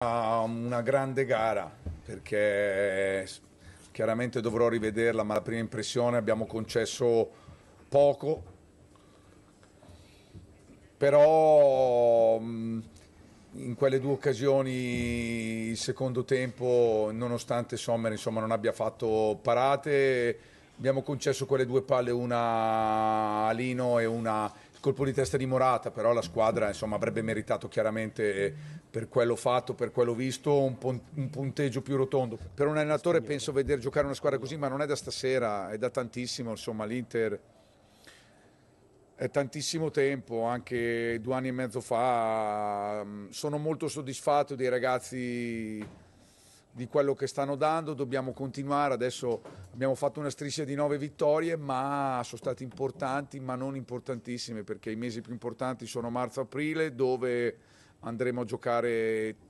una grande gara perché chiaramente dovrò rivederla, ma la prima impressione abbiamo concesso poco, però in quelle due occasioni il secondo tempo, nonostante Sommer insomma, non abbia fatto parate, abbiamo concesso quelle due palle, una a Lino e una a colpo di testa di Morata, però la squadra insomma, avrebbe meritato chiaramente eh, per quello fatto, per quello visto, un, pon- un punteggio più rotondo. Per un allenatore penso vedere giocare una squadra così, ma non è da stasera, è da tantissimo, insomma l'Inter è tantissimo tempo, anche due anni e mezzo fa. Mm, sono molto soddisfatto dei ragazzi di quello che stanno dando, dobbiamo continuare. Adesso abbiamo fatto una striscia di nove vittorie, ma sono state importanti, ma non importantissime, perché i mesi più importanti sono marzo-aprile, dove andremo a giocare